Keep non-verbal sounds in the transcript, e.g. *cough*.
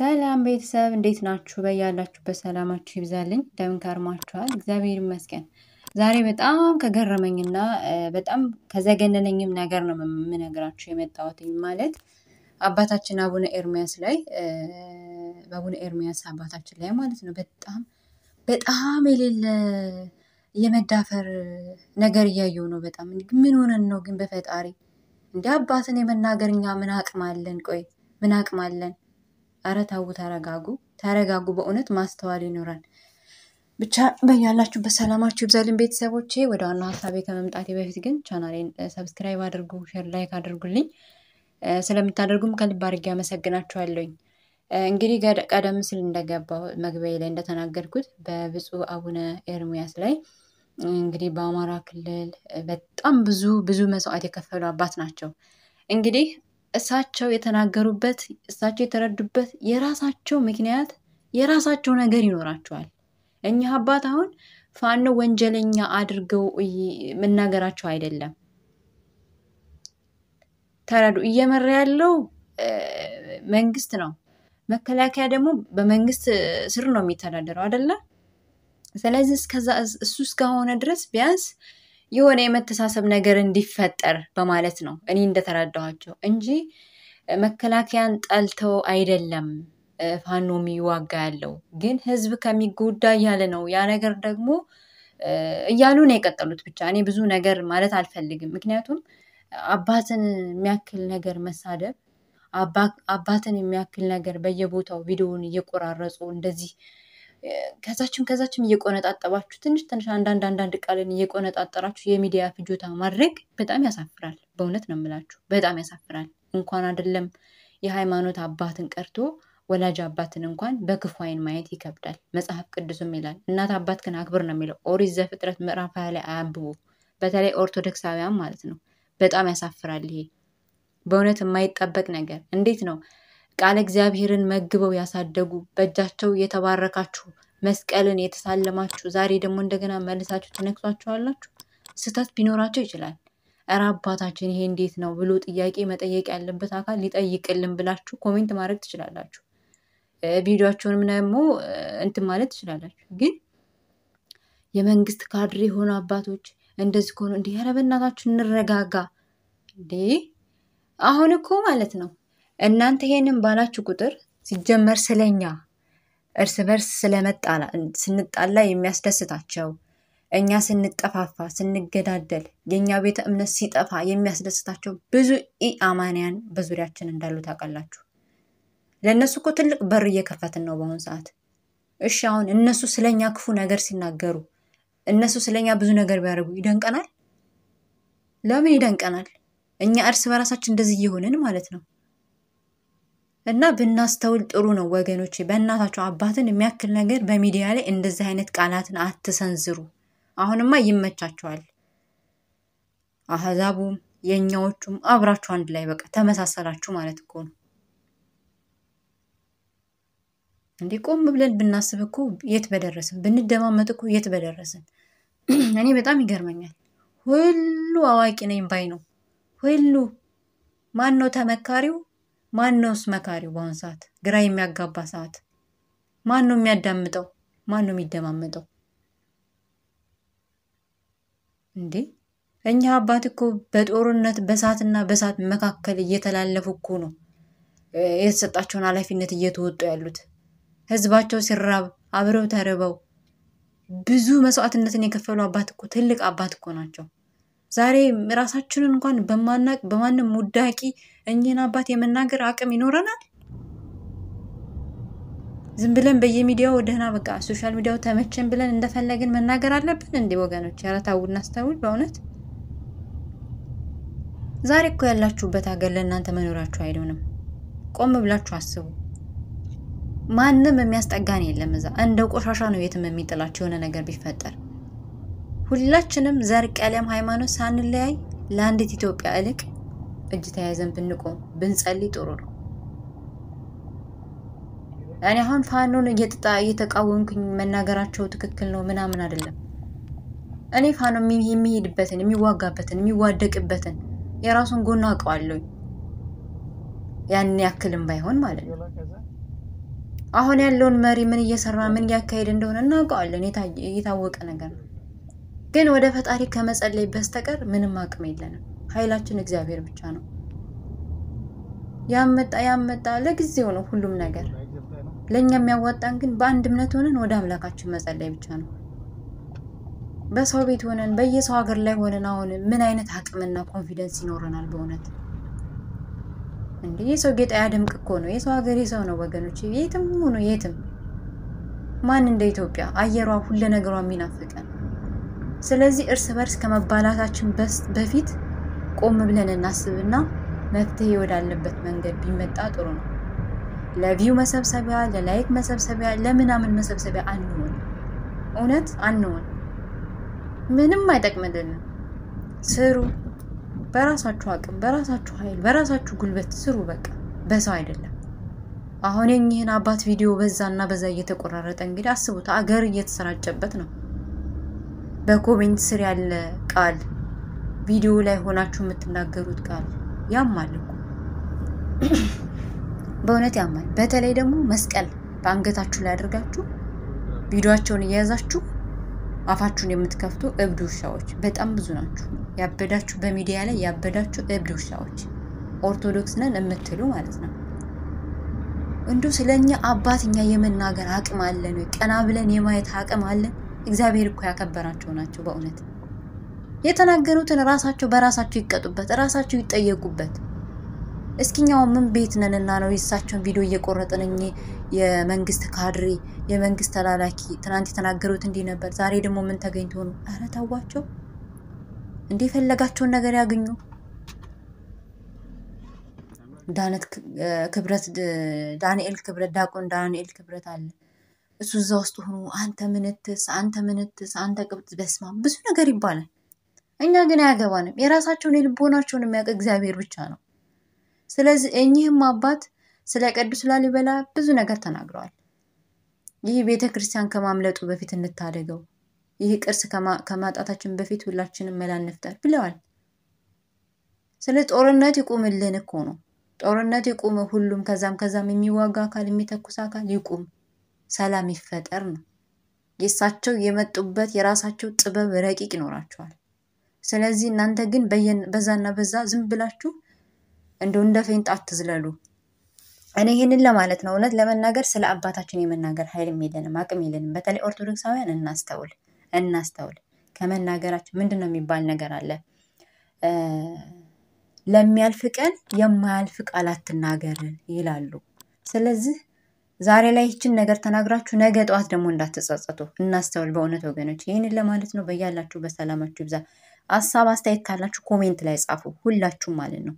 ሰላም ቤተሰብ እንዴት ናችሁ? በያላችሁበት ሰላማችሁ ይብዛልኝ። እንደምን ከርማችኋል? እግዚአብሔር ይመስገን። ዛሬ በጣም ከገረመኝና በጣም ከዘገነነኝም ነገር ነው የምነግራችሁ የመጣሁትኝ ማለት አባታችን አቡነ ኤርሚያስ ላይ በአቡነ ኤርሚያስ አባታችን ላይ ማለት ነው በጣም በጣም የሌለ የመዳፈር ነገር እያየው ነው። በጣም ምን ሆነን ነው ግን በፈጣሪ እንደ አባትን የመናገር እኛ ምን አቅም አለን? ቆይ ምን አቅም አለን? አረ ተው ተረጋጉ፣ ተረጋጉ። በእውነት ማስተዋል ይኖራል። ብቻ በያላችሁበት ሰላማችሁ ይብዛልን ቤተሰቦቼ። ወደ ዋናው ሀሳቤ ከመምጣቴ በፊት ግን ቻናሌን ሰብስክራይብ አድርጉ፣ ሼር፣ ላይክ አድርጉልኝ። ስለምታደርጉም ከልብ አድርጌ አመሰግናችኋለሁኝ። እንግዲህ ቀደም ሲል እንደገባው መግቢያ ላይ እንደተናገርኩት በብፁዕ አቡነ ኤርሚያስ ላይ እንግዲህ በአማራ ክልል በጣም ብዙ ብዙ መስዋዕት የከፈሉ አባት ናቸው። እንግዲህ እሳቸው የተናገሩበት እሳቸው የተረዱበት የራሳቸው ምክንያት የራሳቸው ነገር ይኖራቸዋል። እኚህ አባት አሁን ፋኖ ወንጀለኛ አድርገው መናገራቸው አይደለም። ተረዱ። እየመራ ያለው መንግስት ነው። መከላከያ ደግሞ በመንግስት ስር ነው የሚተዳደረው አይደለም። ስለዚህ እስከዛ እሱ እስከሆነ ድረስ ቢያንስ የሆነ የመተሳሰብ ነገር እንዲፈጠር በማለት ነው እኔ እንደተረዳኋቸው እንጂ መከላከያን ጠልተው አይደለም ፋኖ የሚዋጋ ያለው ግን ህዝብ ከሚጎዳ እያለ ነው። ያ ነገር ደግሞ እያሉ ነው የቀጠሉት። ብቻ እኔ ብዙ ነገር ማለት አልፈልግም። ምክንያቱም አባትን የሚያክል ነገር መሳደብ፣ አባትን የሚያክል ነገር በየቦታው ቪዲዮውን እየቆራረጹ እንደዚህ ከዛችም ከዛችም እየቆነጣጠባችሁ ትንሽ ትንሽ አንዳንድ አንዳንድ ቃልን እየቆነጣጠራችሁ የሚዲያ ፍጆታ ማድረግ በጣም ያሳፍራል። በእውነት ነው የምላችሁ፣ በጣም ያሳፍራል። እንኳን አይደለም የሃይማኖት አባትን ቀርቶ ወላጅ አባትን እንኳን በክፉ ዓይን ማየት ይከብዳል። መጽሐፍ ቅዱስም ይላል እናት አባትህን አክብር ነው የሚለው። ኦሪት ዘፍጥረት ምዕራፍ ሀያ ላይ አያንብቡ፣ በተለይ ኦርቶዶክሳውያን ማለት ነው። በጣም ያሳፍራል። ይሄ በእውነት የማይጠበቅ ነገር እንዴት ነው ቃለ እግዚአብሔርን መግበው ያሳደጉ በእጃቸው የተባረካችሁ መስቀልን የተሳለማችሁ ዛሬ ደግሞ እንደገና መልሳችሁ ትነክሷችኋላችሁ። ስህተት ቢኖራቸው ይችላል። እረ አባታችን ይሄ እንዴት ነው ብሎ ጥያቄ መጠየቅ ያለበት አካል ሊጠይቅልን ብላችሁ ኮሜንት ማድረግ ትችላላችሁ። ቪዲዮቸውንም ደግሞ እንትን ማለት ትችላላችሁ። ግን የመንግስት ካድሬ የሆኑ አባቶች እንደዚህ ከሆኑ እንዲህ፣ ኧረ በእናታችሁ እንረጋጋ እንዴ! አሁን እኮ ማለት ነው እናንተ ይሄንን ባላችሁ ቁጥር ሲጀመር ስለኛ እርስ በርስ ስለመጣላ ስንጣላ የሚያስደስታቸው እኛ ስንጠፋፋ ስንገዳደል የእኛ ቤተ እምነት ሲጠፋ የሚያስደስታቸው ብዙ ኢ አማንያን በዙሪያችን እንዳሉ ታውቃላችሁ። ለእነሱ እኮ ትልቅ በር እየከፈትን ነው በአሁኑ ሰዓት። እሺ አሁን እነሱ ስለኛ ክፉ ነገር ሲናገሩ እነሱ ስለኛ ብዙ ነገር ቢያደርጉ ይደንቀናል? ለምን ይደንቀናል? እኛ እርስ በራሳችን እንደዚህ እየሆንን ማለት ነው። እና ብናስተውል ጥሩ ነው ወገኖች። በእናታቸው አባትን የሚያክል ነገር በሚዲያ ላይ እንደዚህ አይነት ቃላትን አትሰንዝሩ። አሁንማ ይመቻቸዋል። አህዛቡም የእኛዎቹም አብራችሁ አንድ ላይ በቃ ተመሳሰላችሁ ማለት እኮ ነው። እንዲህ ቆም ብለን ብናስብ እኮ የት በደረስን፣ ብንደማመጥ እኮ የት በደረስን። እኔ በጣም ይገርመኛል። ሁሉ አዋቂ ነኝ ባይ ነው። ሁሉ ማን ነው ተመካሪው? ማን ነውስ መካሪው? በአሁን ሰዓት ግራ የሚያጋባ ሰዓት። ማን ነው የሚያዳምጠው? ማን ነው የሚደማመጠው? እንዴ እኛ አባት እኮ በጦርነት በሳትና በሳት መካከል እየተላለፉ እኮ ነው የተሰጣቸውን ኃላፊነት እየተወጡ ያሉት። ህዝባቸው ሲራብ አብረው ተርበው ብዙ መስዋዕትነትን የከፈሉ አባት እኮ ትልቅ አባት እኮ ናቸው። ዛሬ ራሳችንን እንኳን በማናቅ በማንም ውዳቂ እኚህን አባት የመናገር አቅም ይኖረናል? ዝም ብለን በየሚዲያው ደህና በቃ ሶሻል ሚዲያው ተመቸን ብለን እንደፈለግን መናገር አለብን እንዴ? ወገኖች ኧረ እናስተውል። በእውነት ዛሬ እኮ ያላችሁበት ሀገር ለእናንተ መኖራችሁ አይደሆንም። ቆም ብላችሁ አስቡ። ማንም የሚያስጠጋን የለም እዛ። እንደ ቆሻሻ ነው የትም የሚጥላችሁ የሆነ ነገር ቢፈጠር ሁላችንም ዘር፣ ቀለም፣ ሃይማኖት ሳንለያይ ለአንዲት ኢትዮጵያ እልቅ እጅ ተያይዘን ብንቆም ብንጸልይ ጥሩ ነው። እኔ አሁን ፋኖን እየጥጣ እየተቃወምኩኝ መናገራቸው ትክክል ነው ምናምን አይደለም። እኔ ፋኖ የሚሄድበትን የሚዋጋበትን የሚዋደቅበትን የራሱን ጎና አውቀዋለሁኝ። ያን ያክልም ባይሆን ማለት ነው። አሁን ያለውን መሪ ምን እየሰራ ምን እያካሄድ እንደሆነ እናውቀዋለን። የታወቀ ነገር ነው። ግን ወደ ፈጣሪ ከመጸለይ በስተቀር ምንም አቅም የለንም። ኃይላችን እግዚአብሔር ብቻ ነው። ያመጣ ያመጣ ለጊዜው ነው ሁሉም ነገር። ለእኛ የሚያዋጣን ግን በአንድ እምነት ሆነን ወደ አምላካችን መጸለይ ብቻ ነው። በሰው ቤት ሆነን በየሰው ሀገር ላይ ሆነን አሁን ምን አይነት አቅምና ኮንፊደንስ ይኖረናል? በእውነት እንዴ! የሰው ጌጥ ያደምቅ እኮ ነው። የሰው ሀገር የሰው ነው ወገኖች፣ የትም ሆኖ የትም ማን እንደ ኢትዮጵያ አየሯ ሁለ ነገሯ የሚናፍቀን ስለዚህ እርስ በርስ ከመባላታችን በፊት ቆም ብለን እናስብና መፍትሄ ወዳለበት መንገድ ቢመጣ ጥሩ ነው። ለቪው መሰብሰቢያ፣ ለላይክ መሰብሰቢያ፣ ለምናምን መሰብሰቢያ አንሆን። እውነት አንሆን። ምንም አይጠቅምልንም። ስሩ በራሳችሁ አቅም፣ በራሳችሁ ኃይል፣ በራሳችሁ ጉልበት ስሩ። በቃ በሰው አይደለም። አሁን የኚህን አባት ቪዲዮ በዛና በዛ እየተቆራረጠ እንግዲህ አስቡት፣ አገር እየተሰራጨበት ነው። በኮሜንት ስር ያለ ቃል ቪዲዮ ላይ ሆናችሁ የምትናገሩት ቃል ያማል እኮ *clears throat* በእውነት ያማል። በተለይ ደግሞ መስቀል በአንገታችሁ ላይ አድርጋችሁ ቪዲዮቸውን እየያዛችሁ አፋችሁን የምትከፍቱ እብድ ውሻዎች በጣም ብዙ ናችሁ። ያበዳችሁ፣ በሚዲያ ላይ ያበዳችሁ እብድ ውሻዎች ኦርቶዶክስ ነን የምትሉ ማለት ነው። እንዲሁ ስለኛ አባት እኛ የመናገር አቅም አለን ወይ? ቀና ብለን የማየት አቅም አለን? እግዚአብሔር እኮ ያከበራቸው ናቸው። በእውነት የተናገሩትን ራሳቸው በራሳቸው ይቀጡበት፣ ራሳቸው ይጠየቁበት። እስኪኛው ምን ቤት ነንና ነው የእሳቸውን ቪዲዮ እየቆረጥን እ የመንግስት ካድሬ የመንግስት ተላላኪ ትናንት የተናገሩት እንዲህ ነበር፣ ዛሬ ደግሞ ምን ተገኝቶ ነው? ኧረ ተዋቸው እንዴ! የፈለጋቸውን ነገር ያገኙ? ዳንኤል ክብረት ዳንኤል ክብረት ዳቆን ዳንኤል ክብረት አለ እሱ እዛ ውስጥ ሆኖ አንተ ምንትስ አንተ ምንትስ አንተ ቅብጥ በስማ ብዙ ነገር ይባላል። እኛ ግን አያገባንም። የራሳቸውን የልቦናቸውን የሚያውቅ እግዚአብሔር ብቻ ነው። ስለዚህ እኚህም አባት ስለ ቅዱስ ላሊበላ ብዙ ነገር ተናግረዋል። ይህ ቤተ ክርስቲያን ከማምለጡ በፊት እንታደገው፣ ይህ ቅርስ ከማጣታችን በፊት ሁላችንም መላ እንፍጠር ብለዋል። ስለ ጦርነት ይቁምልን እኮ ነው። ጦርነት ይቁም፣ ሁሉም ከዛም ከዛም የሚዋጋ አካል የሚተኩስ አካል ይቁም። ሰላም ይፈጠር ነው። የእሳቸው የመጡበት የራሳቸው ጥበብ ረቂቅ ይኖራቸዋል። ስለዚህ እናንተ ግን በዛና በዛ ዝም ብላችሁ እንደው እንደ ፌንጣ አትዝለሉ። እኔ ይህንን ለማለት ነው። እውነት ለመናገር ስለ አባታችን የመናገር ኃይልም የለንም አቅም የለንም። በተለይ ኦርቶዶክሳውያን እናስተውል እናስተውል። ከመናገራችን ምንድን ነው የሚባል ነገር አለ። ለሚያልፍ ቀን የማያልፍ ቃል አትናገር ይላሉ። ስለዚህ ዛሬ ላይ ይችን ነገር ተናግራችሁ ነገ ጠዋት ደግሞ እንዳትጸጸቱ እናስተውል። በእውነት ወገኖች ይህንን ለማለት ነው። በያላችሁ በሰላማችሁ ይብዛ። ሀሳብ አስተያየት ካላችሁ ኮሜንት ላይ ጻፉ፣ ሁላችሁም ማለት ነው።